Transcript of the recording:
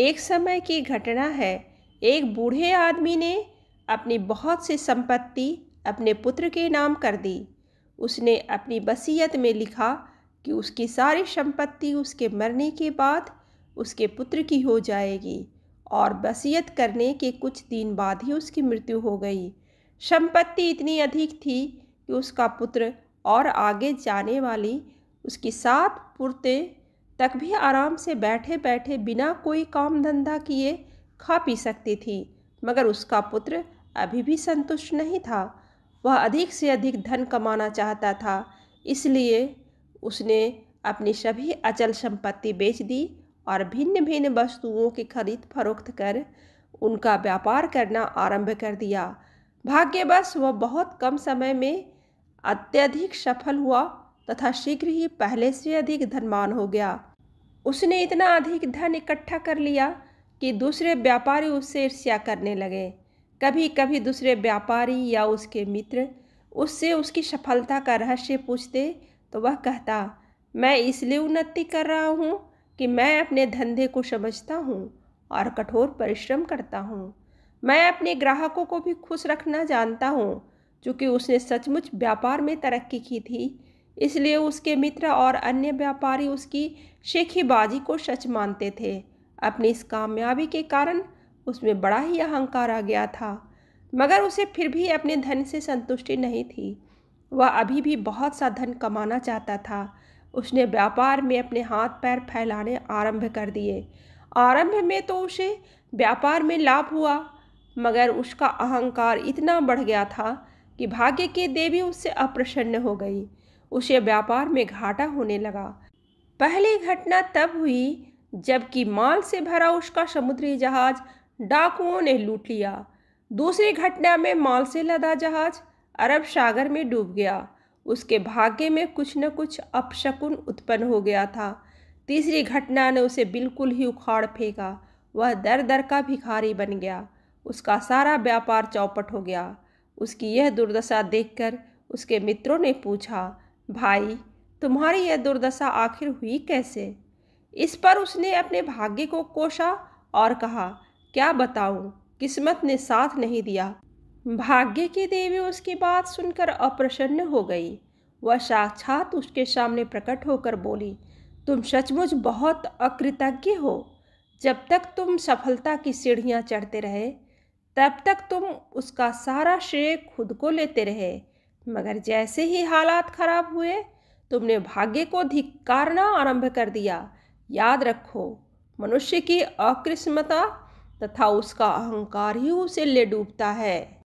एक समय की घटना है एक बूढ़े आदमी ने अपनी बहुत सी संपत्ति अपने पुत्र के नाम कर दी उसने अपनी बसीयत में लिखा कि उसकी सारी संपत्ति उसके मरने के बाद उसके पुत्र की हो जाएगी और बसीयत करने के कुछ दिन बाद ही उसकी मृत्यु हो गई संपत्ति इतनी अधिक थी कि उसका पुत्र और आगे जाने वाली उसकी सात पुरते तक भी आराम से बैठे बैठे बिना कोई काम धंधा किए खा पी सकती थी मगर उसका पुत्र अभी भी संतुष्ट नहीं था वह अधिक से अधिक धन कमाना चाहता था इसलिए उसने अपनी सभी अचल संपत्ति बेच दी और भिन्न भिन्न वस्तुओं की खरीद फरोख्त कर उनका व्यापार करना आरंभ कर दिया भाग्यवश वह बहुत कम समय में अत्यधिक सफल हुआ तथा शीघ्र ही पहले से अधिक धनवान हो गया उसने इतना अधिक धन इकट्ठा कर लिया कि दूसरे व्यापारी उससे ईर्ष्या करने लगे कभी कभी दूसरे व्यापारी या उसके मित्र उससे उसकी सफलता का रहस्य पूछते तो वह कहता मैं इसलिए उन्नति कर रहा हूँ कि मैं अपने धंधे को समझता हूँ और कठोर परिश्रम करता हूँ मैं अपने ग्राहकों को भी खुश रखना जानता हूँ चूँकि उसने सचमुच व्यापार में तरक्की की थी इसलिए उसके मित्र और अन्य व्यापारी उसकी शेखीबाजी को सच मानते थे अपनी इस कामयाबी के कारण उसमें बड़ा ही अहंकार आ गया था मगर उसे फिर भी अपने धन से संतुष्टि नहीं थी वह अभी भी बहुत सा धन कमाना चाहता था उसने व्यापार में अपने हाथ पैर फैलाने आरंभ कर दिए आरंभ में तो उसे व्यापार में लाभ हुआ मगर उसका अहंकार इतना बढ़ गया था कि भाग्य की देवी उससे अप्रसन्न हो गई उसे व्यापार में घाटा होने लगा पहली घटना तब हुई जबकि माल से भरा उसका समुद्री जहाज डाकुओं ने लूट लिया दूसरी घटना में माल से लदा जहाज अरब सागर में डूब गया उसके भाग्य में कुछ न कुछ अपशकुन उत्पन्न हो गया था तीसरी घटना ने उसे बिल्कुल ही उखाड़ फेंका वह दर दर का भिखारी बन गया उसका सारा व्यापार चौपट हो गया उसकी यह दुर्दशा देखकर उसके मित्रों ने पूछा भाई तुम्हारी यह दुर्दशा आखिर हुई कैसे इस पर उसने अपने भाग्य को कोशा और कहा क्या बताऊं किस्मत ने साथ नहीं दिया भाग्य की देवी उसकी बात सुनकर अप्रसन्न हो गई वह साक्षात उसके सामने प्रकट होकर बोली तुम सचमुच बहुत अकृतज्ञ हो जब तक तुम सफलता की सीढ़ियाँ चढ़ते रहे तब तक तुम उसका सारा श्रेय खुद को लेते रहे मगर जैसे ही हालात खराब हुए तुमने भाग्य को धिक्कारना आरंभ कर दिया याद रखो मनुष्य की अकृष्मता तथा उसका अहंकार ही उसे ले डूबता है